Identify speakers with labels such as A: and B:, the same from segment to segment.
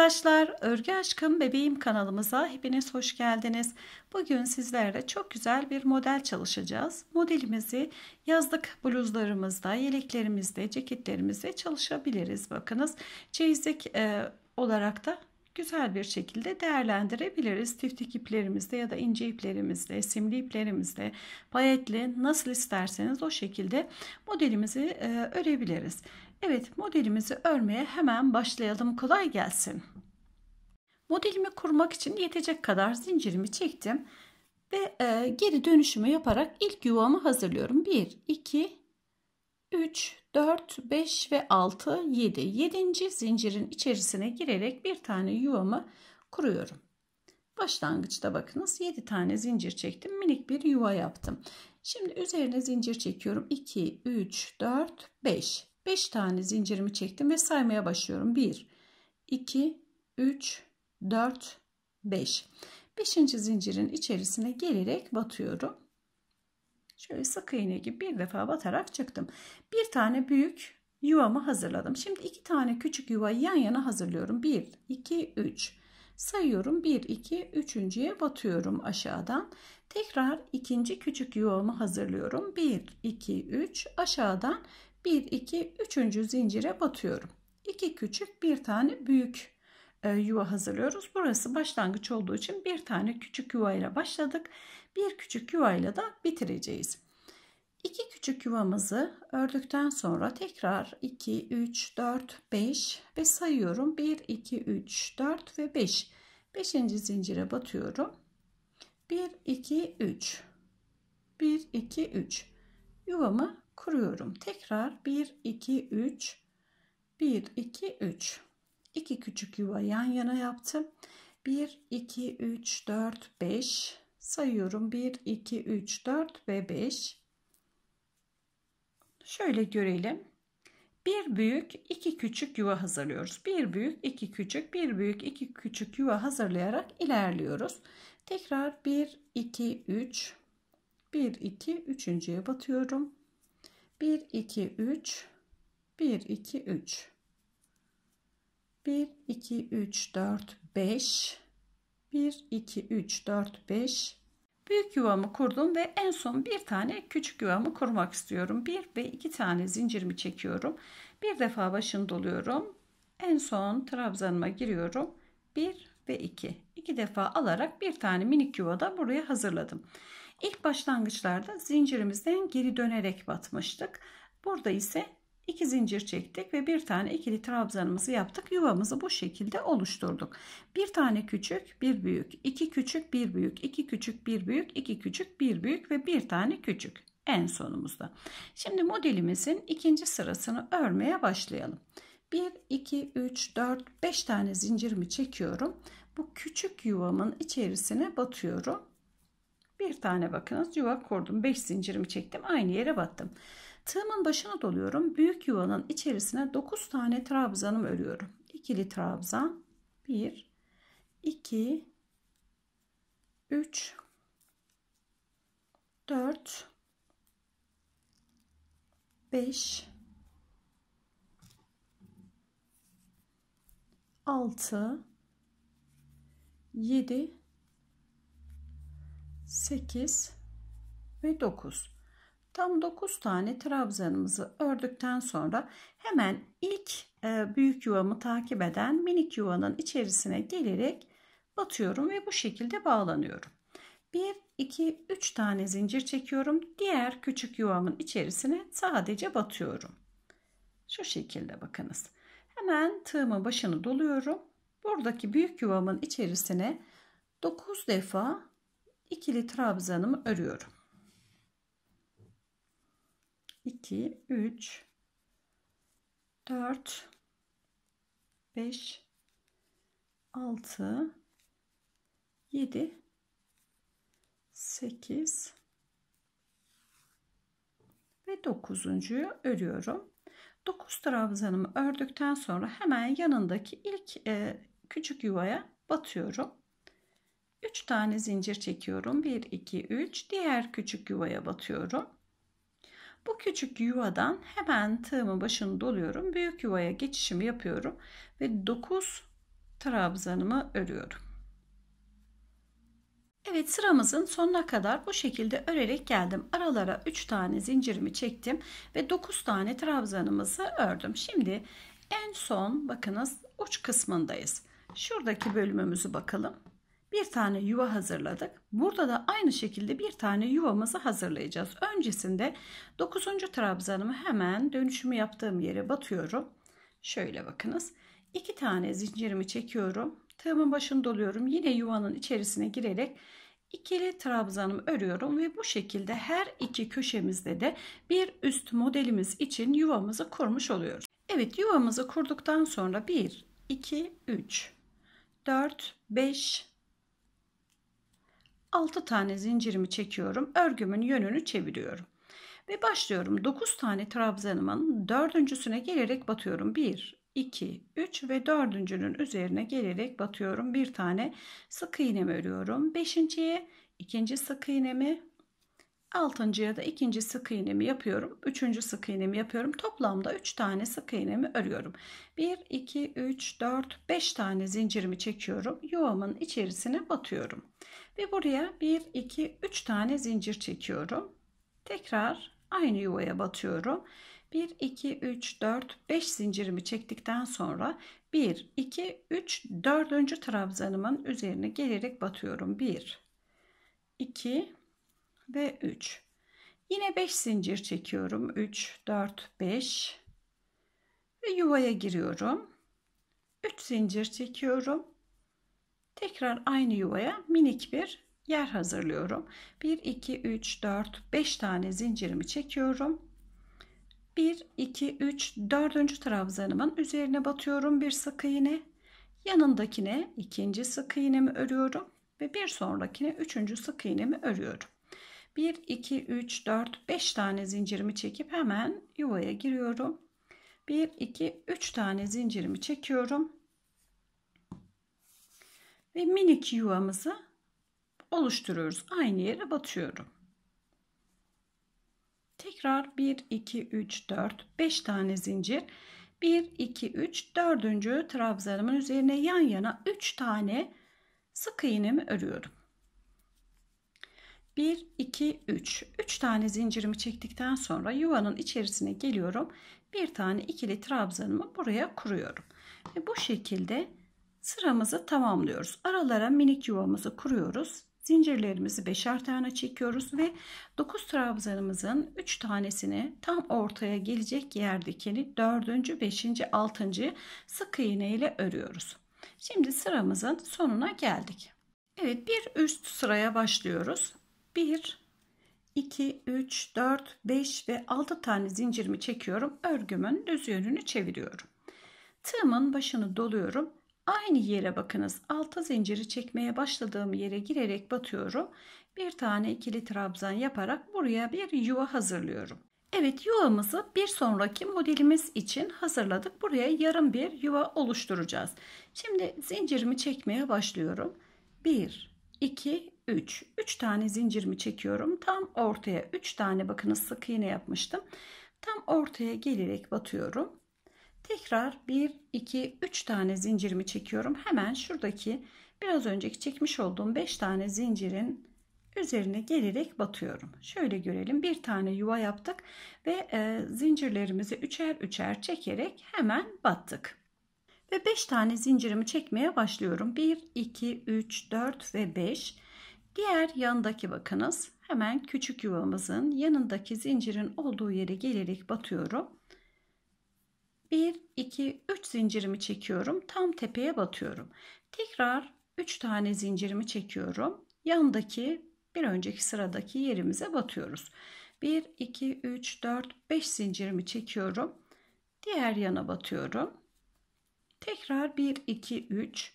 A: arkadaşlar, Örgü Aşkım Bebeğim kanalımıza hepiniz hoş geldiniz. Bugün sizlerle çok güzel bir model çalışacağız. Modelimizi yazlık bluzlarımızda, yeleklerimizde, ceketlerimizde çalışabiliriz. Bakınız çeyizlik e, olarak da güzel bir şekilde değerlendirebiliriz. Tiftik iplerimizde ya da ince iplerimizde, simli iplerimizde, payetle nasıl isterseniz o şekilde modelimizi e, örebiliriz. Evet modelimizi örmeye hemen başlayalım. Kolay gelsin. Modelimi kurmak için yetecek kadar zincirimi çektim. Ve e, geri dönüşümü yaparak ilk yuvamı hazırlıyorum. 1, 2, 3, 4, 5 ve 6, 7. 7. zincirin içerisine girerek bir tane yuvamı kuruyorum. Başlangıçta bakınız 7 tane zincir çektim. Minik bir yuva yaptım. Şimdi üzerine zincir çekiyorum. 2, 3, 4, 5. 5 tane zincirimi çektim ve saymaya başlıyorum. 1, 2, 3, 4, 5. 5. zincirin içerisine gelerek batıyorum. Şöyle sık iğne gibi bir defa batarak çıktım. Bir tane büyük yuvamı hazırladım. Şimdi iki tane küçük yuvayı yan yana hazırlıyorum. 1, 2, 3 sayıyorum 1 2 üçüncüye batıyorum aşağıdan tekrar ikinci küçük yuvamı hazırlıyorum 1 2 3 aşağıdan 1 2 3. zincire batıyorum. 2 küçük bir tane büyük e, yuva hazırlıyoruz. Burası başlangıç olduğu için bir tane küçük yuva ile başladık. Bir küçük yuva ile de bitireceğiz. İki küçük yuvamızı ördükten sonra tekrar 2, 3, 4, 5 ve sayıyorum. 1, 2, 3, 4 ve 5. 5. zincire batıyorum. 1, 2, 3. 1, 2, 3. Yuvamı kuruyorum. Tekrar 1 2 3 1 2 3 2 küçük yuva yan yana yaptım. 1 2 3 4 5 sayıyorum. 1 2 3 4 ve 5 Şöyle görelim. Bir büyük, iki küçük yuva hazırlıyoruz. Bir büyük, iki küçük, bir büyük, iki küçük yuva hazırlayarak ilerliyoruz. Tekrar 1 2 3 1 2 üçüncüye batıyorum. 1 2 3 1 2 3 1 2 3 4 5 1 2 3 4 5 büyük yuvamı kurdum ve en son bir tane küçük yuvamı kurmak istiyorum. Bir ve iki tane zincirimi çekiyorum. Bir defa başını doluyorum. En son trabzanıma giriyorum. 1 ve 2. 2 defa alarak bir tane minik yuva da buraya hazırladım. İlk başlangıçlarda zincirimizden geri dönerek batmıştık. Burada ise iki zincir çektik ve bir tane ikili trabzanımızı yaptık. Yuvamızı bu şekilde oluşturduk. Bir tane küçük, bir büyük, iki küçük, bir büyük, iki küçük, bir büyük, iki küçük, bir büyük ve bir tane küçük en sonumuzda. Şimdi modelimizin ikinci sırasını örmeye başlayalım. 1, 2, 3, 4, 5 tane zincirimi çekiyorum. Bu küçük yuvamın içerisine batıyorum bir tane bakınız yuva kurdum. 5 zincirimi çektim. Aynı yere battım. Tığımın başına doluyorum. Büyük yuvanın içerisine 9 tane trabzanım örüyorum. İkili trabzan. 1 2 3 4 5 6 7 8 ve 9. Tam 9 tane trabzanımızı ördükten sonra hemen ilk e, büyük yuvamı takip eden minik yuvanın içerisine gelerek batıyorum ve bu şekilde bağlanıyorum. 1, 2, 3 tane zincir çekiyorum. Diğer küçük yuvamın içerisine sadece batıyorum. Şu şekilde bakınız. Hemen tığımın başını doluyorum. Buradaki büyük yuvamın içerisine 9 defa ikili trabzanımı örüyorum. 2 3 4 5 6 7 8 ve 9.'yu örüyorum. 9 trabzanımı ördükten sonra hemen yanındaki ilk e, küçük yuvaya batıyorum. 3 tane zincir çekiyorum. 1, 2, 3. Diğer küçük yuvaya batıyorum. Bu küçük yuvadan hemen tığımın başını doluyorum. Büyük yuvaya geçişimi yapıyorum. Ve 9 trabzanımı örüyorum. Evet sıramızın sonuna kadar bu şekilde örerek geldim. Aralara 3 tane zincirimi çektim ve 9 tane trabzanımızı ördüm. Şimdi en son bakınız uç kısmındayız. Şuradaki bölümümüzü bakalım bir tane yuva hazırladık. Burada da aynı şekilde bir tane yuvamızı hazırlayacağız. Öncesinde 9. trabzanımı hemen dönüşümü yaptığım yere batıyorum. Şöyle bakınız. 2 tane zincirimi çekiyorum. Tığımın başını doluyorum. Yine yuvanın içerisine girerek ikili trabzanımı örüyorum ve bu şekilde her iki köşemizde de bir üst modelimiz için yuvamızı kurmuş oluyoruz. Evet yuvamızı kurduktan sonra 1, 2, 3, 4, 5, 6 tane zincirimi çekiyorum. Örgümün yönünü çeviriyorum. Ve başlıyorum. 9 tane trabzanımın dördüncüsüne gelerek batıyorum. 1, 2, 3 ve dördüncünün üzerine gelerek batıyorum. Bir tane sık iğnemi örüyorum. Beşinciye ikinci sık iğnemi, altıncıya da ikinci sık iğnemi yapıyorum. Üçüncü sık iğnemi yapıyorum. Toplamda 3 tane sık iğnemi örüyorum. 1, 2, 3, 4, 5 tane zincirimi çekiyorum. Yuvamın içerisine batıyorum. Ve buraya 1, 2, 3 tane zincir çekiyorum. Tekrar aynı yuvaya batıyorum. 1, 2, 3, 4, 5 zincirimi çektikten sonra 1, 2, 3, 4. trabzanımın üzerine gelerek batıyorum. 1, 2 ve 3. Yine 5 zincir çekiyorum. 3, 4, 5 ve yuvaya giriyorum. 3 zincir çekiyorum. Tekrar aynı yuvaya minik bir yer hazırlıyorum. 1, 2, 3, 4, 5 tane zincirimi çekiyorum. 1, 2, 3, 4. trabzanımın üzerine batıyorum bir sık iğne. Yanındakine ikinci sık iğnemi örüyorum ve bir sonrakine üçüncü sık iğnemi örüyorum. 1, 2, 3, 4, 5 tane zincirimi çekip hemen yuvaya giriyorum. 1, 2, 3 tane zincirimi çekiyorum ve minik yuvamızı oluşturuyoruz. Aynı yere batıyorum. Tekrar 1 2 3 4 5 tane zincir. 1 2 3 4. trabzanımın üzerine yan yana 3 tane sık iğnemi örüyorum. 1 2 3 3 tane zincirimi çektikten sonra yuvanın içerisine geliyorum. Bir tane ikili trabzanımı buraya kuruyorum. Ve bu şekilde Sıramızı tamamlıyoruz. Aralara minik yuvamızı kuruyoruz. Zincirlerimizi beşer tane çekiyoruz ve 9 trabzanımızın 3 tanesini tam ortaya gelecek yerdekini 4. 5. 6. sık iğne ile örüyoruz. Şimdi sıramızın sonuna geldik. Evet bir üst sıraya başlıyoruz. 1 2 3 4 5 ve 6 tane zincirimi çekiyorum. Örgümün düz yönünü çeviriyorum. Tığımın başını doluyorum Aynı yere bakınız. Alta zinciri çekmeye başladığım yere girerek batıyorum. Bir tane ikili trabzan yaparak buraya bir yuva hazırlıyorum. Evet yuvamızı bir sonraki modelimiz için hazırladık. Buraya yarım bir yuva oluşturacağız. Şimdi zincirimi çekmeye başlıyorum. 1, 2, 3. 3 tane zincirimi çekiyorum. Tam ortaya 3 tane bakınız sık iğne yapmıştım. Tam ortaya gelerek batıyorum. Tekrar 1, 2, 3 tane zincirimi çekiyorum. Hemen şuradaki biraz önceki çekmiş olduğum 5 tane zincirin üzerine gelerek batıyorum. Şöyle görelim bir tane yuva yaptık ve e, zincirlerimizi üçer üçer çekerek hemen battık. Ve 5 tane zincirimi çekmeye başlıyorum. 1, 2, 3, 4 ve 5. Diğer yandaki bakınız hemen küçük yuvamızın yanındaki zincirin olduğu yere gelerek batıyorum 1, 2, 3 zincirimi çekiyorum. Tam tepeye batıyorum. Tekrar 3 tane zincirimi çekiyorum. Yandaki bir önceki sıradaki yerimize batıyoruz. 1, 2, 3, 4, 5 zincirimi çekiyorum. Diğer yana batıyorum. Tekrar 1, 2, 3.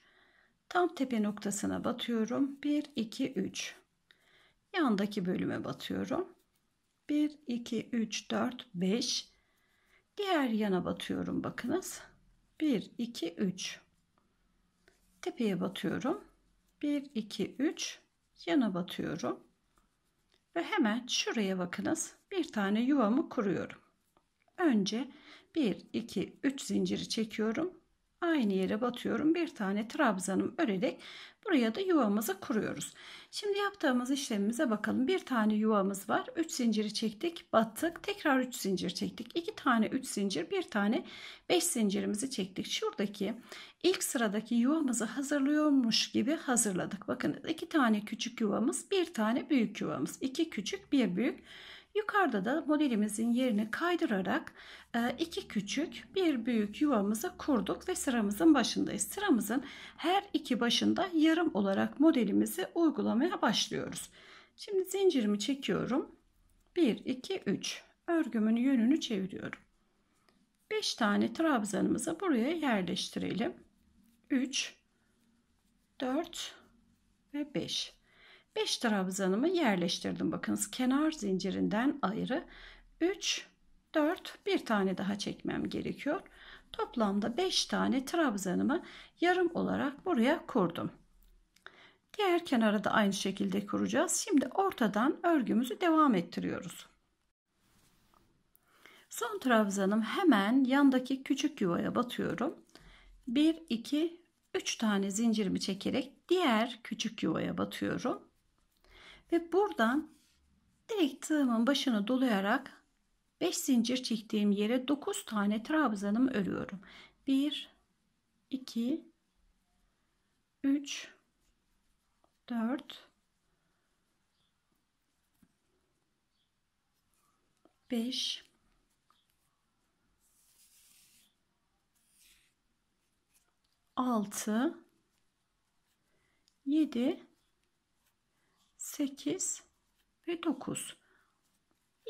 A: Tam tepe noktasına batıyorum. 1, 2, 3. Yandaki bölüme batıyorum. 1, 2, 3, 4, 5. Diğer yana batıyorum bakınız. 1, 2, 3. Tepeye batıyorum. 1, 2, 3. Yana batıyorum. Ve hemen şuraya bakınız. Bir tane yuvamı kuruyorum. Önce 1, 2, 3 zinciri çekiyorum aynı yere batıyorum. Bir tane trabzanım örerek buraya da yuvamızı kuruyoruz. Şimdi yaptığımız işlemimize bakalım. Bir tane yuvamız var. 3 zinciri çektik, battık. Tekrar 3 zincir çektik. 2 tane 3 zincir, bir tane 5 zincirimizi çektik. Şuradaki ilk sıradaki yuvamızı hazırlıyormuş gibi hazırladık. Bakın 2 tane küçük yuvamız, bir tane büyük yuvamız. 2 küçük, bir büyük Yukarıda da modelimizin yerini kaydırarak e, iki küçük bir büyük yuvamızı kurduk ve sıramızın başındayız. Sıramızın her iki başında yarım olarak modelimizi uygulamaya başlıyoruz. Şimdi zincirimi çekiyorum. 1, 2, 3. Örgümün yönünü çeviriyorum. 5 tane trabzanımızı buraya yerleştirelim. 3, 4 ve 5. 5 trabzanımı yerleştirdim. Bakınız kenar zincirinden ayrı 3 4 bir tane daha çekmem gerekiyor. Toplamda 5 tane trabzanımı yarım olarak buraya kurdum. Diğer kenara da aynı şekilde kuracağız. Şimdi ortadan örgümüzü devam ettiriyoruz. Son trabzanım hemen yandaki küçük yuvaya batıyorum. 1 2 3 tane zincirimi çekerek diğer küçük yuvaya batıyorum. Ve buradan direkt tığımın başını dolayarak 5 zincir çektiğim yere 9 tane trabzanımı örüyorum. 1 2 3 4 5 6 7 8 ve 9.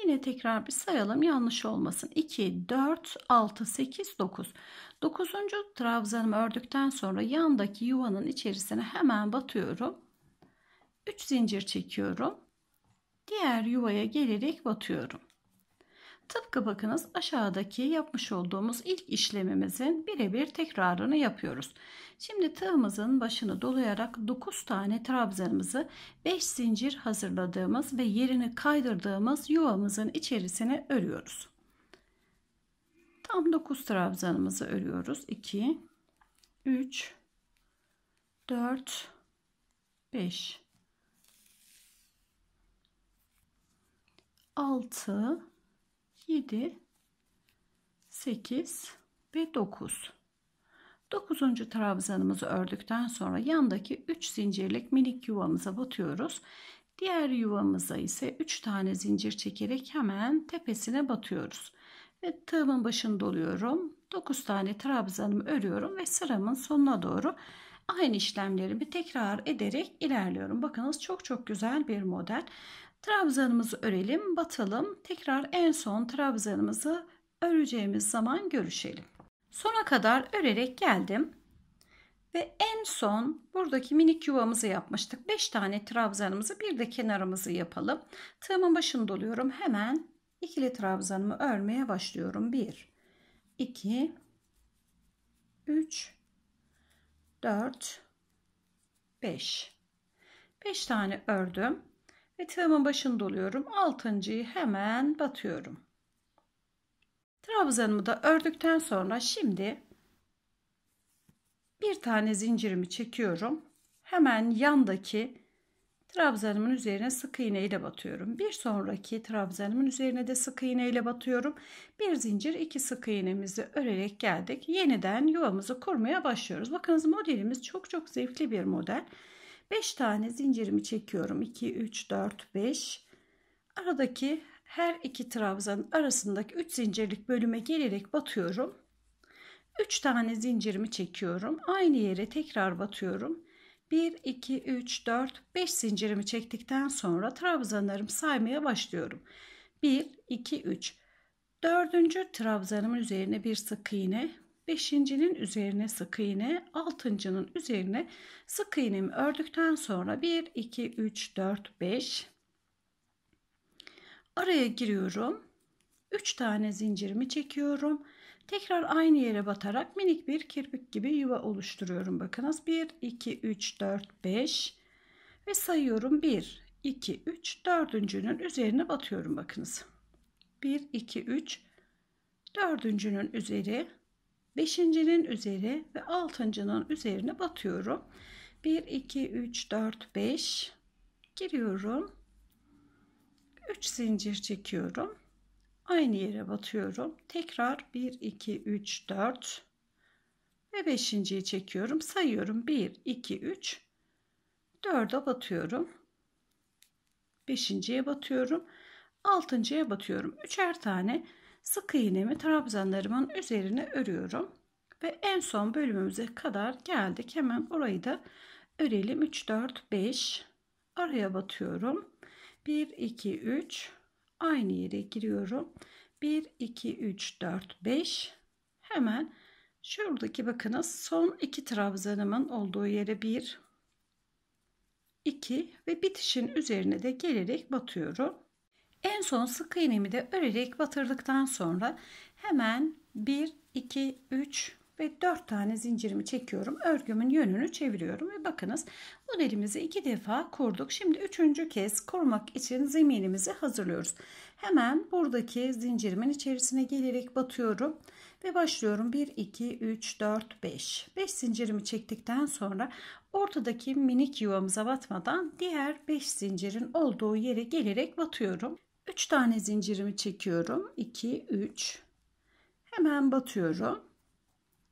A: Yine tekrar bir sayalım yanlış olmasın. 2, 4, 6, 8, 9. 9. trabzanımı ördükten sonra yandaki yuvanın içerisine hemen batıyorum. 3 zincir çekiyorum. Diğer yuvaya gelerek batıyorum. Tıpkı bakınız aşağıdaki yapmış olduğumuz ilk işlemimizin birebir tekrarını yapıyoruz. Şimdi tığımızın başını dolayarak 9 tane trabzanımızı 5 zincir hazırladığımız ve yerini kaydırdığımız yuvamızın içerisine örüyoruz. Tam 9 trabzanımızı örüyoruz. 2 3 4 5 6 7 8 ve 9 9. trabzanımızı ördükten sonra yandaki 3 zincirlik minik yuvamıza batıyoruz. Diğer yuvamıza ise 3 tane zincir çekerek hemen tepesine batıyoruz. Ve tığımın başını doluyorum. 9 tane trabzanımı örüyorum ve sıramın sonuna doğru aynı işlemlerimi tekrar ederek ilerliyorum. Bakınız çok çok güzel bir model. Trabzanımızı örelim, batalım. Tekrar en son trabzanımızı öreceğimiz zaman görüşelim. Sona kadar örerek geldim. Ve en son buradaki minik yuvamızı yapmıştık. 5 tane trabzanımızı bir de kenarımızı yapalım. Tığımın başını doluyorum. Hemen ikili trabzanımı örmeye başlıyorum. 1, 2, 3, 4, 5. 5 tane ördüm ve tığımın başını doluyorum. Altıncıyı hemen batıyorum. Trabzanımı da ördükten sonra şimdi bir tane zincirimi çekiyorum. Hemen yandaki trabzanımın üzerine sık iğne ile batıyorum. Bir sonraki trabzanımın üzerine de sık iğne ile batıyorum. Bir zincir iki sık iğnemizi örerek geldik. Yeniden yuvamızı kurmaya başlıyoruz. Bakınız modelimiz çok çok zevkli bir model. 5 tane zincirimi çekiyorum. 2, 3, 4, 5. Aradaki her iki trabzanın arasındaki 3 zincirlik bölüme gelerek batıyorum. 3 tane zincirimi çekiyorum. Aynı yere tekrar batıyorum. 1, 2, 3, 4, 5 zincirimi çektikten sonra trabzanlarımı saymaya başlıyorum. 1, 2, 3. Dördüncü trabzanımın üzerine bir sık iğne beşincinin üzerine sık iğne, altıncının üzerine sık iğnemi ördükten sonra 1, 2, 3, 4, 5 araya giriyorum. 3 tane zincirimi çekiyorum. Tekrar aynı yere batarak minik bir kirpik gibi yuva oluşturuyorum. Bakınız 1, 2, 3, 4, 5 ve sayıyorum 1, 2, 3, dördüncünün üzerine batıyorum bakınız. 1, 2, 3, dördüncünün üzeri Beşincinin üzeri ve altıncının üzerine batıyorum. 1, 2, 3, 4, 5 giriyorum. 3 zincir çekiyorum. Aynı yere batıyorum. Tekrar 1, 2, 3, 4 ve beşinciyi çekiyorum. Sayıyorum 1, 2, 3, 4'e batıyorum. 5.ye batıyorum. 6.ya batıyorum. Üçer tane Sık iğnemi trabzanlarımın üzerine örüyorum. Ve en son bölümümüze kadar geldik. Hemen orayı da örelim. 3, 4, 5. Araya batıyorum. 1, 2, 3. Aynı yere giriyorum. 1, 2, 3, 4, 5. Hemen şuradaki bakınız son iki trabzanımın olduğu yere 1, 2 ve bitişin üzerine de gelerek batıyorum. En son sık iğnemi de örerek batırdıktan sonra hemen 1, 2, 3 ve 4 tane zincirimi çekiyorum. Örgümün yönünü çeviriyorum ve bakınız modelimizi iki defa kurduk. Şimdi üçüncü kez kurmak için zeminimizi hazırlıyoruz. Hemen buradaki zincirimin içerisine gelerek batıyorum ve başlıyorum. 1, 2, 3, 4, 5. 5 zincirimi çektikten sonra ortadaki minik yuvamıza batmadan diğer 5 zincirin olduğu yere gelerek batıyorum. 3 tane zincirimi çekiyorum. 2, 3. Hemen batıyorum.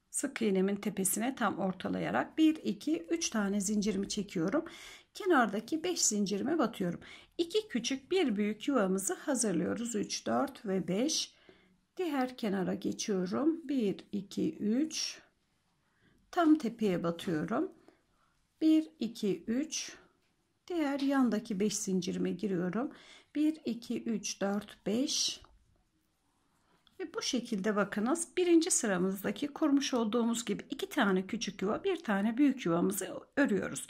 A: Sık iğnemin tepesine tam ortalayarak 1, 2, 3 tane zincirimi çekiyorum. Kenardaki 5 zincirime batıyorum. 2 küçük bir büyük yuvamızı hazırlıyoruz. 3, 4 ve 5. Diğer kenara geçiyorum. 1, 2, 3. Tam tepeye batıyorum. 1, 2, 3. Diğer yandaki 5 zincirime giriyorum. 1 2 3 4 5 ve bu şekilde bakınız birinci sıramızdaki kurmuş olduğumuz gibi iki tane küçük yuva bir tane büyük yuvamızı örüyoruz.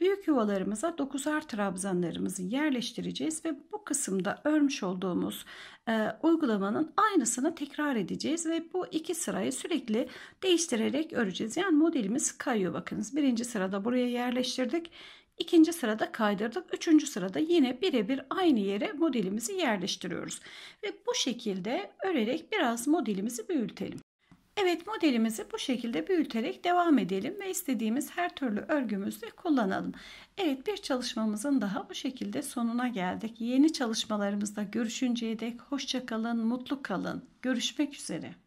A: Büyük yuvalarımıza dokuzar trabzanlarımızı yerleştireceğiz ve bu kısımda örmüş olduğumuz e, uygulamanın aynısını tekrar edeceğiz ve bu iki sırayı sürekli değiştirerek öreceğiz. Yani modelimiz kayıyor bakınız birinci sırada buraya yerleştirdik İkinci sırada kaydırdık. Üçüncü sırada yine birebir aynı yere modelimizi yerleştiriyoruz. Ve bu şekilde örerek biraz modelimizi büyütelim. Evet modelimizi bu şekilde büyüterek devam edelim ve istediğimiz her türlü örgümüzde kullanalım. Evet bir çalışmamızın daha bu şekilde sonuna geldik. Yeni çalışmalarımızda görüşünceye dek hoşçakalın, mutlu kalın. Görüşmek üzere.